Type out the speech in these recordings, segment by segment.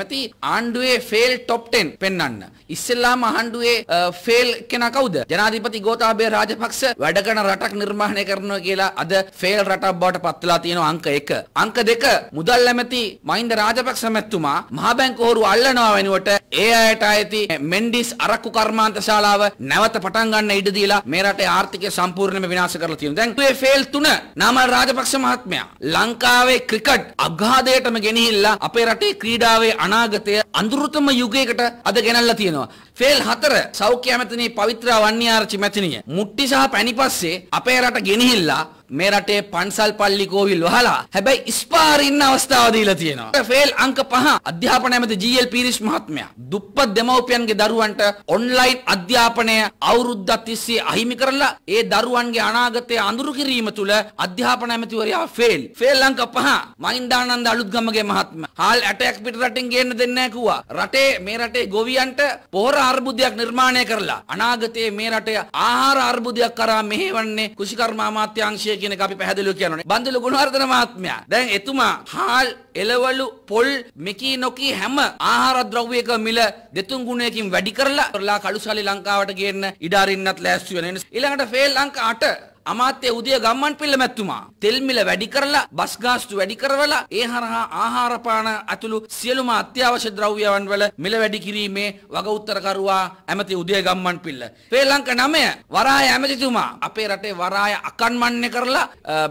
ඇමති ආණ්ඩුවේ fail top 10 පෙන්වන්න. ඉස්සෙල්ලාම ආණ්ඩුවේ ෆේල් කෙනා කවුද? ජනාධිපති ගෝතාබේ රාජපක්ෂ වැඩ කරන රටක් නිර්මාණය කරනවා කියලා අද ෆේල් රටක් බවට පත් වෙලා තියෙනවා අංක 1. අංක 2 මුදල් ඇමති මහින්ද රාජපක්ෂ මැතිතුමා මහා බැංකුවරු අල්ලනවා වෙනුවට ඒ අයට ඇති මෙන්ඩිස් අරක්කු කර්මාන්ත ශාලාව නැවත පටන් ගන්න ඉඩ දීලා මේ රටේ ආර්ථිකය සම්පූර්ණයෙන්ම විනාශ කරලා තියෙනවා. දැන් මේ ෆේල් තුන නාමල් රාජපක්ෂ මහත්මයා ලංකාවේ ක්‍රිකට් අගාධයටම ගෙනහිල්ලා අපේ රටේ ක්‍රීඩාවේ අනාගතය අඳුරුතම යුගයකට අද ගෙනල්ලා තියෙනවා. ෆේල් 4 සෞඛ්‍ය ඇමතිනි පවිත්‍ර වන්නියාරච්චි මැතිණිය මුට්ටි සහ පැණි පස්සේ අපේ රට ගෙනහිල්ලා මේ රටේ පන්සල් පල්ලි කෝවිල් වහලා හැබැයි ස්පාර් ඉන්න අවස්ථාව දීලා තියෙනවා. ෆේල් අංක 5 අධ්‍යාපන ඇමති ජී.එල්. පීරිස් මහත්මයා දුප්පත් දෙමව්පියන්ගේ දරුවන්ට ඔන්ලයින් අධ්‍යාපනය අවුරුද්දක් තිස්සේ අහිමි කරලා ඒ දරුවන්ගේ අනාගතය අඳුරු කිරීම තුළ අධ්‍යාපන ඇමතිවරයා ෆේල්. ෆේල් අංක 5 මහින්දානන්ද අලුත්ගමගේ මහත්මයා හාල් ඇටයක් පිටරටින් ගේන්න දෙන්නේ නැහැ කිව්වා. රටේ මේ රටේ ගොවියන්ට පොහොර අර්බුදයක් නිර්මාණය කරලා අනාගතයේ මේ රටේ ආහාර අර්බුදයක් කරා මෙහෙවන්නේ කෘෂිකර්ම අමාත්‍යාංශයේ කියන එක අපි පැහැදිලිව කියනෝනේ. බන්දුල ගුණවර්ධන මහත්මයා. දැන් එතුමා හාල් එළවලු පොල් මෙකී නොකී හැම ආහාර ද්‍රව්‍යයක මිල දෙතුන් ගුණයකින් වැඩි කරලා කරලා කළුසාලි ලංකාවට ගේන්න ඉඩ අරින්නත් ලෑස්ති වෙනවා. ඊළඟට ෆේල් ලංකා 8 අමාත්‍ය උදය ගම්මන් පිල්ල මැතිතුමා තෙල් මිල වැඩි කරලා බස් ගාස්තු වැඩි කරවලා ඒ හරහා ආහාර පාන ඇතුළු සියලුම අත්‍යවශ්‍ය ද්‍රව්‍යයන් වල මිල වැඩි කිරීමේ වග උත්තරකරුවා ඇමති උදය ගම්මන් පිල්ල. ශ්‍රී ලංකා 9 වරාය ඇමතිතුමා අපේ රටේ වරාය අකන්මන්නේ කරලා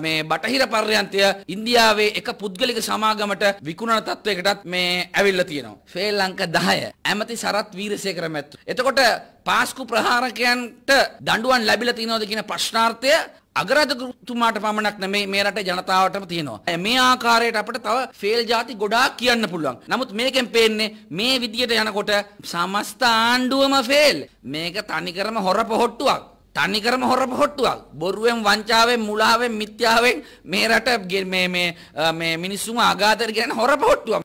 මේ බටහිර පර්යන්තය ඉන්දියාවේ එක පුද්ගලික සමාගමට විකුණන තත්වයකටත් මේ ඇවිල්ලා තියෙනවා. ශ්‍රී ලංකා 10 ඇමති සරත් වීරසේකර මැතිතුමා. එතකොට පාස්කු ප්‍රහාරකයන්ට දඬුවම් ලැබිලා තියෙනවද කියන ප්‍රශ්නාර්ථය අගරාජතුමාට පමණක් නෙමෙයි මේ රටේ ජනතාවටම තියෙනවා. මේ ආකාරයට අපිට තව ෆේල් ಜಾති ගොඩාක් කියන්න පුළුවන්. නමුත් මේකෙන් පේන්නේ මේ විදියට යනකොට සමස්ත ආණ්ඩුවම ෆේල්. මේක තනිකරම හොරපොහට්ටුවක්. තනිකරම හොරපොහට්ටුවක්. බොරුවෙන් වංචාවෙන් මුලාවෙන් මිත්‍යාවෙන් මේ රට මේ මේ මේ මිනිස්සුම අගාතර කියන හොරපොහට්ටුවක්.